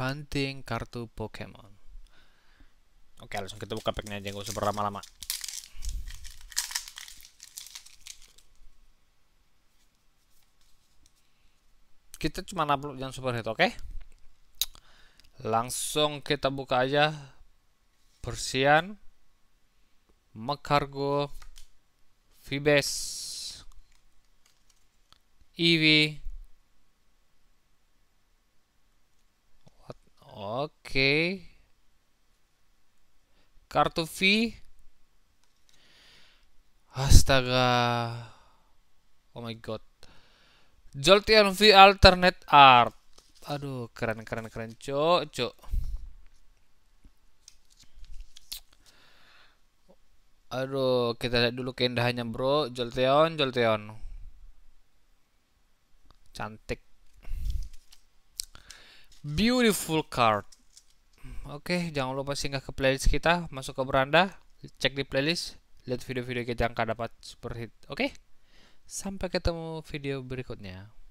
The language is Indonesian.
hunting kartu Pokemon. Oke, langsung kita buka packnya aja, nggak usah berlama-lama. Kita cuma upload yang super hit, oke? Langsung kita buka aja Persian, Mekargo, Vibes, Eevee, Oke. Kartu V. Astaga. Oh my god. Jolteon V Alternate Art. Aduh, keren keren keren, cok, cok. Aduh, kita lihat dulu keindahannya, Bro. Jolteon, Jolteon. Cantik. Beautiful card. Oke, jangan lupa singgah ke playlist kita, masuk ke beranda, cek di playlist, lihat video-video kita yang akan dapat super hit. Oke, sampai ketemu video berikutnya.